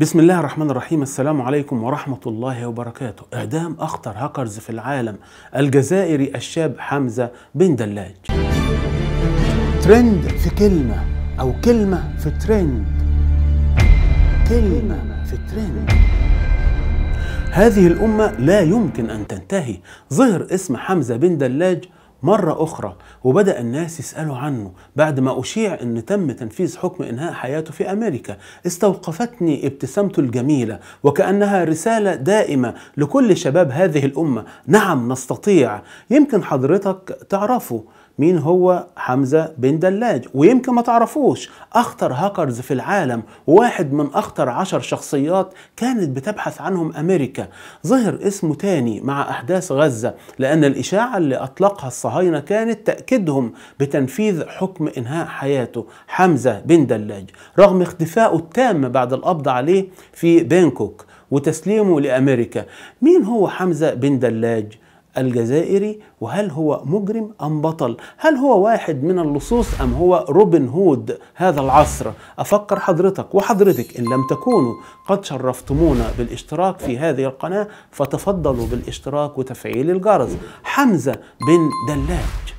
بسم الله الرحمن الرحيم السلام عليكم ورحمة الله وبركاته إعدام أخطر هاكرز في العالم الجزائري الشاب حمزة بن دلاج ترند في كلمة أو كلمة في ترند كلمة في ترند هذه الأمة لا يمكن أن تنتهي ظهر اسم حمزة بن دلاج مرة أخرى وبدأ الناس يسألوا عنه بعد ما أشيع أن تم تنفيذ حكم إنهاء حياته في أمريكا استوقفتني ابتسامته الجميلة وكأنها رسالة دائمة لكل شباب هذه الأمة نعم نستطيع يمكن حضرتك تعرفه مين هو حمزة بن دلاج ويمكن ما تعرفوش أخطر هاكرز في العالم واحد من أخطر عشر شخصيات كانت بتبحث عنهم أمريكا ظهر اسمه تاني مع أحداث غزة لأن الإشاعة اللي أطلقها الصهاينة كانت تأكيدهم بتنفيذ حكم إنهاء حياته حمزة بن دلاج رغم اختفائه التام بعد القبض عليه في بانكوك وتسليمه لأمريكا مين هو حمزة بن دلاج؟ الجزائري وهل هو مجرم أم بطل هل هو واحد من اللصوص أم هو روبن هود هذا العصر أفكر حضرتك وحضرتك إن لم تكونوا قد شرفتمونا بالاشتراك في هذه القناة فتفضلوا بالاشتراك وتفعيل الجرس حمزة بن دلاج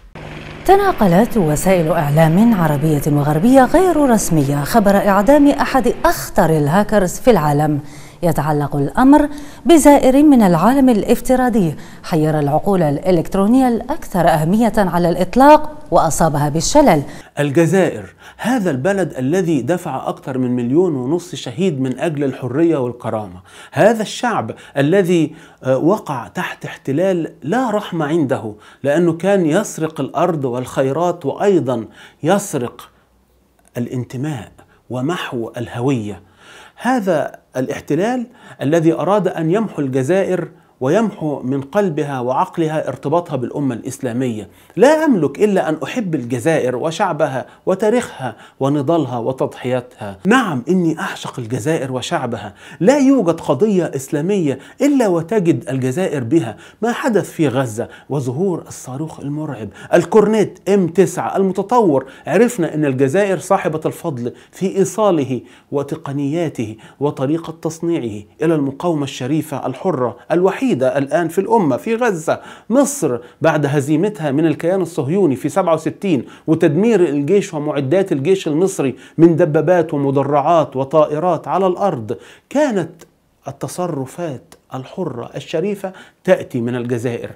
تناقلت وسائل إعلام عربية وغربية غير رسمية خبر إعدام أحد أخطر الهاكرز في العالم يتعلق الأمر بزائر من العالم الافتراضي حير العقول الإلكترونية الأكثر أهمية على الإطلاق وأصابها بالشلل الجزائر هذا البلد الذي دفع أكثر من مليون ونصف شهيد من أجل الحرية والكرامة هذا الشعب الذي آه، وقع تحت احتلال لا رحمة عنده لأنه كان يسرق الأرض والخيرات وأيضا يسرق الانتماء ومحو الهوية هذا الاحتلال الذي اراد ان يمحو الجزائر ويمحو من قلبها وعقلها ارتباطها بالامه الاسلاميه، لا املك الا ان احب الجزائر وشعبها وتاريخها ونضالها وتضحياتها، نعم اني اعشق الجزائر وشعبها، لا يوجد قضيه اسلاميه الا وتجد الجزائر بها، ما حدث في غزه وظهور الصاروخ المرعب، الكورنيت ام 9 المتطور، عرفنا ان الجزائر صاحبه الفضل في ايصاله وتقنياته وطريقه تصنيعه الى المقاومه الشريفه الحره الوحيده الوحيدة الآن في الأمة في غزة مصر بعد هزيمتها من الكيان الصهيوني في 67 وتدمير الجيش ومعدات الجيش المصري من دبابات ومدرعات وطائرات على الأرض كانت التصرفات الحرة الشريفة تأتي من الجزائر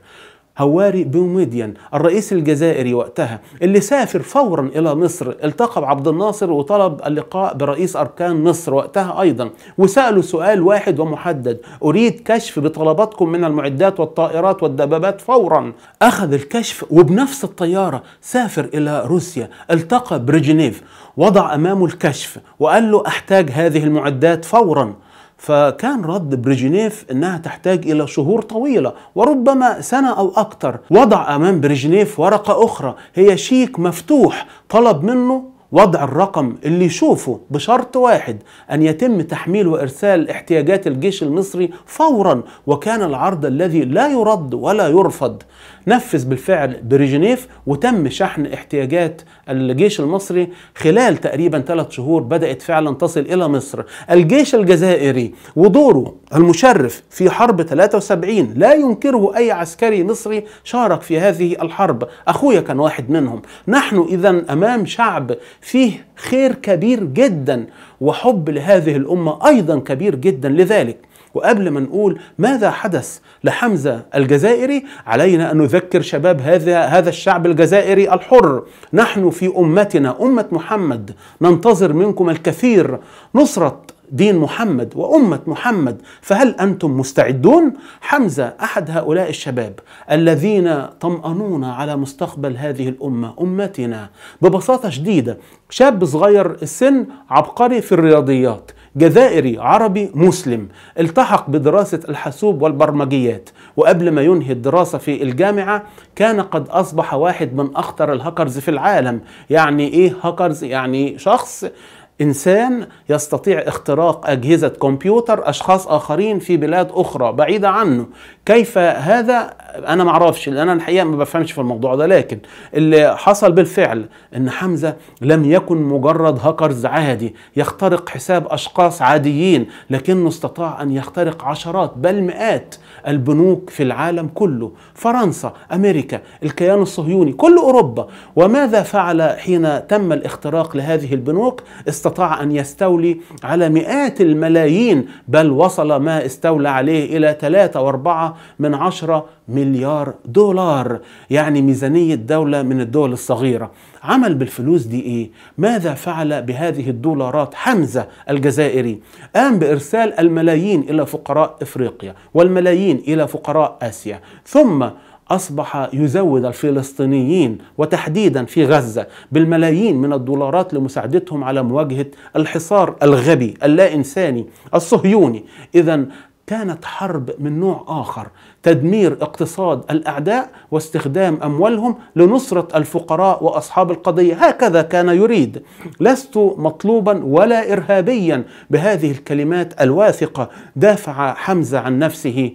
هواري بوميديان الرئيس الجزائري وقتها اللي سافر فورا إلى مصر التقى بعبد الناصر وطلب اللقاء برئيس أركان مصر وقتها أيضا وسأله سؤال واحد ومحدد أريد كشف بطلباتكم من المعدات والطائرات والدبابات فورا أخذ الكشف وبنفس الطيارة سافر إلى روسيا التقى برجنيف وضع أمامه الكشف وقال له أحتاج هذه المعدات فوراً فكان رد بريجنيف انها تحتاج الى شهور طويله وربما سنه او اكثر وضع امام بريجنيف ورقه اخرى هي شيك مفتوح طلب منه وضع الرقم اللي يشوفه بشرط واحد أن يتم تحميل وإرسال احتياجات الجيش المصري فورا وكان العرض الذي لا يرد ولا يرفض نفذ بالفعل بريجنيف وتم شحن احتياجات الجيش المصري خلال تقريبا ثلاث شهور بدأت فعلا تصل إلى مصر الجيش الجزائري ودوره المشرف في حرب 73 لا ينكره أي عسكري مصري شارك في هذه الحرب أخويا كان واحد منهم نحن إذا أمام شعب فيه خير كبير جدا وحب لهذه الأمة أيضا كبير جدا لذلك وقبل ما نقول ماذا حدث لحمزة الجزائري علينا أن نذكر شباب هذا هذا الشعب الجزائري الحر نحن في أمتنا أمة محمد ننتظر منكم الكثير نصرة دين محمد وأمة محمد فهل أنتم مستعدون؟ حمزة أحد هؤلاء الشباب الذين طمأنون على مستقبل هذه الأمة أمتنا ببساطة شديدة شاب صغير السن عبقري في الرياضيات جزائري عربي مسلم التحق بدراسة الحاسوب والبرمجيات وقبل ما ينهي الدراسة في الجامعة كان قد أصبح واحد من أخطر الهاكرز في العالم يعني إيه هاكرز؟ يعني شخص إنسان يستطيع اختراق أجهزة كمبيوتر أشخاص آخرين في بلاد أخرى بعيدة عنه كيف هذا أنا معرفش لأن أنا الحقيقة ما بفهمش في الموضوع ده لكن اللي حصل بالفعل أن حمزة لم يكن مجرد هاكرز عادي يخترق حساب أشخاص عاديين لكنه استطاع أن يخترق عشرات بل مئات البنوك في العالم كله فرنسا أمريكا الكيان الصهيوني كل أوروبا وماذا فعل حين تم الاختراق لهذه البنوك استطاع أن يستولي على مئات الملايين بل وصل ما استولى عليه إلى ثلاثة واربعة من عشرة مليار دولار يعني ميزانية دولة من الدول الصغيرة عمل بالفلوس دي ايه؟ ماذا فعل بهذه الدولارات حمزة الجزائري؟ قام بإرسال الملايين إلى فقراء إفريقيا والملايين إلى فقراء آسيا ثم أصبح يزود الفلسطينيين وتحديدا في غزة بالملايين من الدولارات لمساعدتهم على مواجهة الحصار الغبي اللا إنساني الصهيوني إذا كانت حرب من نوع آخر تدمير اقتصاد الأعداء واستخدام أموالهم لنصرة الفقراء وأصحاب القضية هكذا كان يريد لست مطلوبا ولا إرهابيا بهذه الكلمات الواثقة دافع حمزة عن نفسه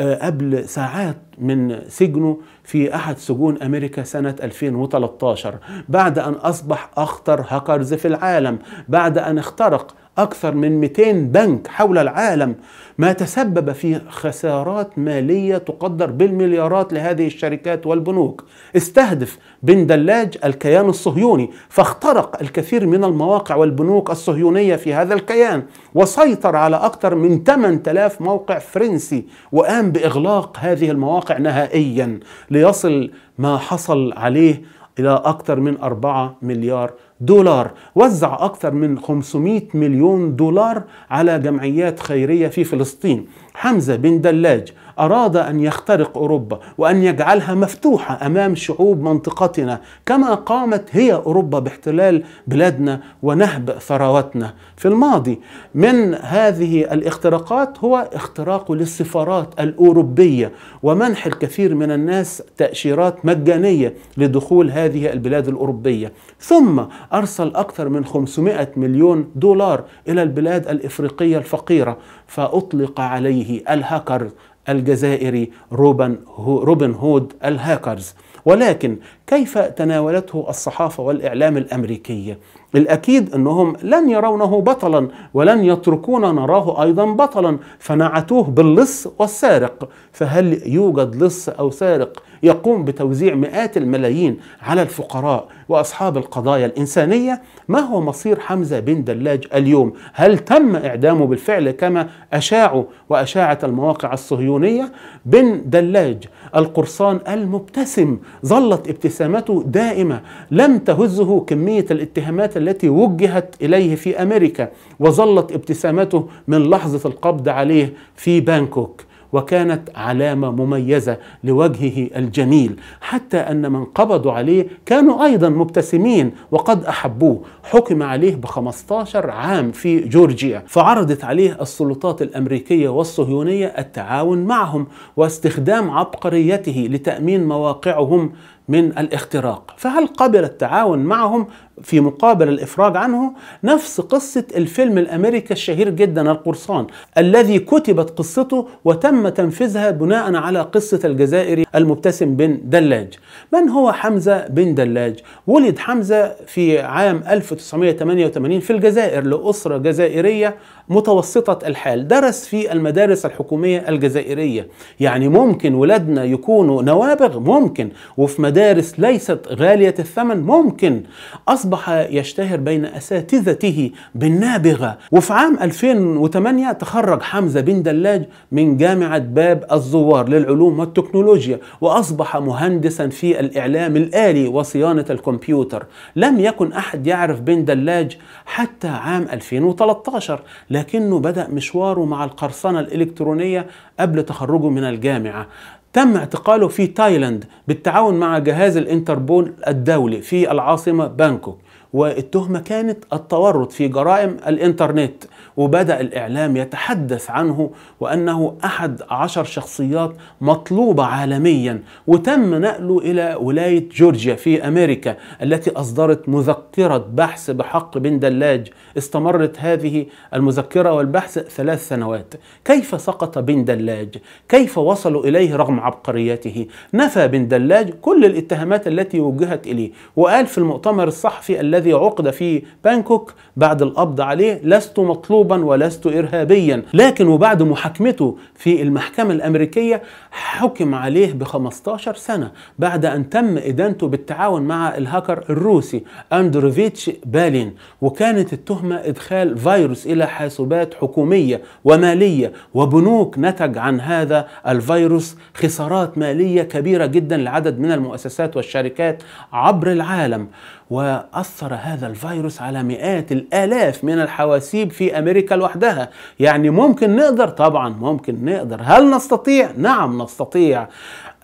آه، قبل ساعات من سجنه في أحد سجون أمريكا سنة 2013 بعد أن أصبح أخطر هاكرز في العالم بعد أن اخترق أكثر من 200 بنك حول العالم ما تسبب في خسارات مالية تقدر بالمليارات لهذه الشركات والبنوك استهدف بن دلاج الكيان الصهيوني فاخترق الكثير من المواقع والبنوك الصهيونية في هذا الكيان وسيطر على أكثر من 8000 موقع فرنسي وقام بإغلاق هذه المواقع نهائيا ليصل ما حصل عليه إلى أكثر من 4 مليار دولار وزع أكثر من 500 مليون دولار على جمعيات خيرية في فلسطين حمزة بن دلاج أراد أن يخترق أوروبا وأن يجعلها مفتوحة أمام شعوب منطقتنا كما قامت هي أوروبا باحتلال بلادنا ونهب ثرواتنا في الماضي من هذه الاختراقات هو اختراق للسفارات الأوروبية ومنح الكثير من الناس تأشيرات مجانية لدخول هذه البلاد الأوروبية ثم أرسل أكثر من 500 مليون دولار إلى البلاد الإفريقية الفقيرة فأطلق عليه الهاكر الجزائري روبن, هود الهاكرز ولكن كيف تناولته الصحافة والإعلام الأمريكية الأكيد أنهم لن يرونه بطلا ولن يتركون نراه أيضا بطلا فنعتوه باللص والسارق فهل يوجد لص أو سارق يقوم بتوزيع مئات الملايين على الفقراء وأصحاب القضايا الإنسانية ما هو مصير حمزة بن دلاج اليوم هل تم إعدامه بالفعل كما أشاعوا وأشاعت المواقع الصهيونية بن دلاج القرصان المبتسم ظلت ابتسامة ابتسامته دائمة لم تهزه كمية الاتهامات التي وجهت إليه في أمريكا وظلت ابتسامته من لحظة القبض عليه في بانكوك وكانت علامة مميزة لوجهه الجميل حتى أن من قبضوا عليه كانوا أيضا مبتسمين وقد أحبوه حكم عليه ب15 عام في جورجيا فعرضت عليه السلطات الأمريكية والصهيونية التعاون معهم واستخدام عبقريته لتأمين مواقعهم من الاختراق فهل قبل التعاون معهم في مقابل الإفراج عنه نفس قصة الفيلم الأمريكي الشهير جدا القرصان الذي كتبت قصته وتم تم تنفيذها بناء على قصة الجزائري المبتسم بن دلاج من هو حمزة بن دلاج؟ ولد حمزة في عام 1988 في الجزائر لأسرة جزائرية متوسطة الحال درس في المدارس الحكومية الجزائرية يعني ممكن ولادنا يكونوا نوابغ ممكن وفي مدارس ليست غالية الثمن ممكن أصبح يشتهر بين أساتذته بالنابغة وفي عام 2008 تخرج حمزة بن دلاج من جامعة جامعة باب الزوار للعلوم والتكنولوجيا وأصبح مهندسا في الإعلام الآلي وصيانة الكمبيوتر لم يكن أحد يعرف بن دلاج حتى عام 2013 لكنه بدأ مشواره مع القرصنة الإلكترونية قبل تخرجه من الجامعة تم اعتقاله في تايلاند بالتعاون مع جهاز الانتربول الدولي في العاصمة بانكوك والتهمة كانت التورط في جرائم الإنترنت وبدأ الإعلام يتحدث عنه وأنه أحد عشر شخصيات مطلوبة عالميا وتم نقله إلى ولاية جورجيا في أمريكا التي أصدرت مذكرة بحث بحق بن دلاج استمرت هذه المذكرة والبحث ثلاث سنوات كيف سقط بن دلاج؟ كيف وصلوا إليه رغم عبقريته؟ نفى بن دلاج كل الاتهامات التي وجهت إليه وقال في المؤتمر الصحفي الذي الذي عقد في بانكوك بعد القبض عليه لست مطلوبا ولست إرهابيا لكن وبعد محاكمته في المحكمة الأمريكية حكم عليه ب 15 سنة بعد أن تم إدانته بالتعاون مع الهاكر الروسي أندروفيتش بالين وكانت التهمة إدخال فيروس إلى حاسوبات حكومية ومالية وبنوك نتج عن هذا الفيروس خسارات مالية كبيرة جدا لعدد من المؤسسات والشركات عبر العالم وأثر هذا الفيروس على مئات الآلاف من الحواسيب في أمريكا لوحدها يعني ممكن نقدر طبعا ممكن نقدر هل نستطيع؟ نعم نستطيع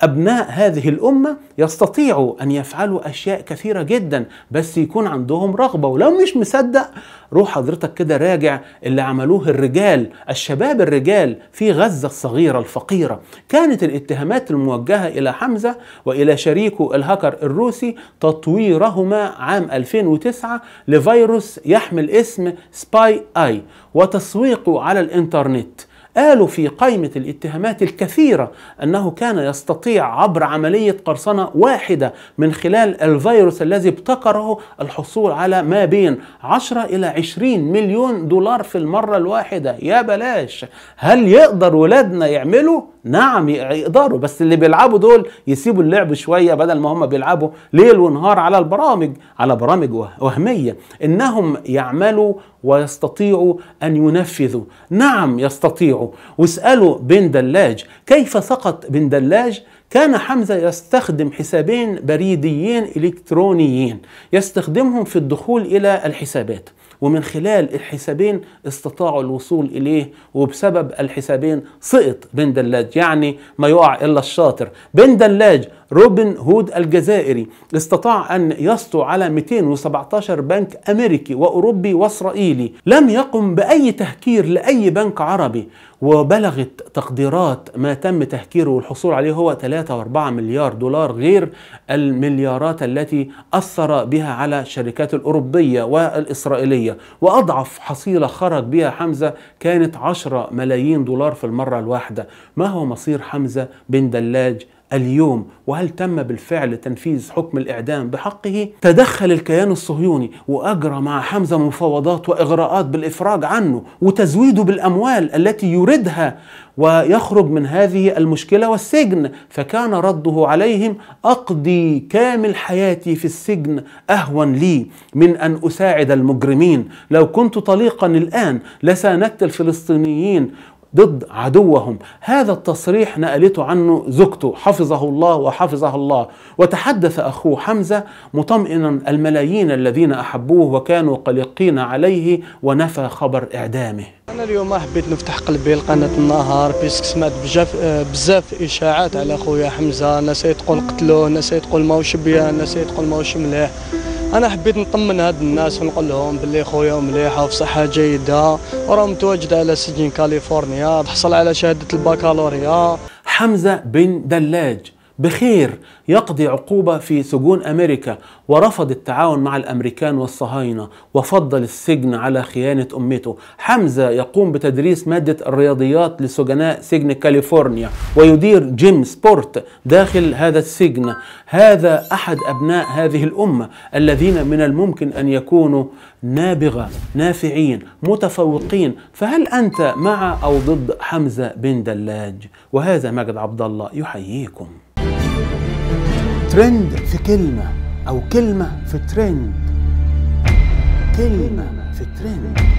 أبناء هذه الأمة يستطيعوا أن يفعلوا أشياء كثيرة جدا بس يكون عندهم رغبة ولو مش مصدق روح حضرتك كده راجع اللي عملوه الرجال الشباب الرجال في غزة الصغيرة الفقيرة كانت الاتهامات الموجهة إلى حمزة وإلى شريكه الهكر الروسي تطويرهما عام 2009 لفيروس يحمل اسم سباي آي وتسويقه على الإنترنت قالوا في قائمة الاتهامات الكثيرة أنه كان يستطيع عبر عملية قرصنة واحدة من خلال الفيروس الذي ابتكره الحصول على ما بين 10 إلى 20 مليون دولار في المرة الواحدة يا بلاش هل يقدر ولادنا يعملوا؟ نعم يقدروا بس اللي بيلعبوا دول يسيبوا اللعب شوية بدل ما هم بيلعبوا ليل ونهار على البرامج على برامج وهمية إنهم يعملوا ويستطيعوا أن ينفذوا نعم يستطيعوا واسألوا بن دلاج كيف سقط بن دلاج كان حمزة يستخدم حسابين بريديين إلكترونيين يستخدمهم في الدخول إلى الحسابات ومن خلال الحسابين استطاعوا الوصول إليه وبسبب الحسابين سقط بن دلاج يعني ما يقع إلا الشاطر بن دلاج روبن هود الجزائري استطاع أن يسطو على 217 بنك أمريكي وأوروبي وإسرائيلي لم يقم بأي تهكير لأي بنك عربي وبلغت تقديرات ما تم تهكيره والحصول عليه هو 3 و4 مليار دولار غير المليارات التي أثر بها على الشركات الأوروبية والإسرائيلية وأضعف حصيلة خرج بها حمزة كانت 10 ملايين دولار في المرة الواحدة ما هو مصير حمزة بن دلاج اليوم وهل تم بالفعل تنفيذ حكم الإعدام بحقه؟ تدخل الكيان الصهيوني وأجرى مع حمزة مفاوضات وإغراءات بالإفراج عنه وتزويده بالأموال التي يريدها ويخرج من هذه المشكلة والسجن فكان رده عليهم أقضي كامل حياتي في السجن أهون لي من أن أساعد المجرمين لو كنت طليقا الآن لساندت الفلسطينيين ضد عدوهم هذا التصريح نقلته عنه زوجته حفظه الله وحفظها الله وتحدث أخوه حمزة مطمئنا الملايين الذين أحبوه وكانوا قلقين عليه ونفى خبر إعدامه أنا اليوم حبيت نفتح قلبي لقناة النهار بيسك سمعت آه، بزاف إشاعات على خويا حمزة ناس تقول قتلوه ناس تقول ماهوش بيان ناس تقول ماهوش مليح انا حبيت نطمن هاد الناس ونقول لهم باللي خويا مليحه وفي صحه جيده راه متواجد على سجن كاليفورنيا تحصل على شهاده البكالوريا حمزه بن دلاج بخير يقضي عقوبة في سجون أمريكا ورفض التعاون مع الأمريكان والصهاينة وفضل السجن على خيانة أمته حمزة يقوم بتدريس مادة الرياضيات لسجناء سجن كاليفورنيا ويدير جيم سبورت داخل هذا السجن هذا أحد أبناء هذه الأمة الذين من الممكن أن يكونوا نابغة نافعين متفوقين فهل أنت مع أو ضد حمزة بن دلاج وهذا مجد عبد الله يحييكم ترند في كلمة أو كلمة في ترند كلمة في ترند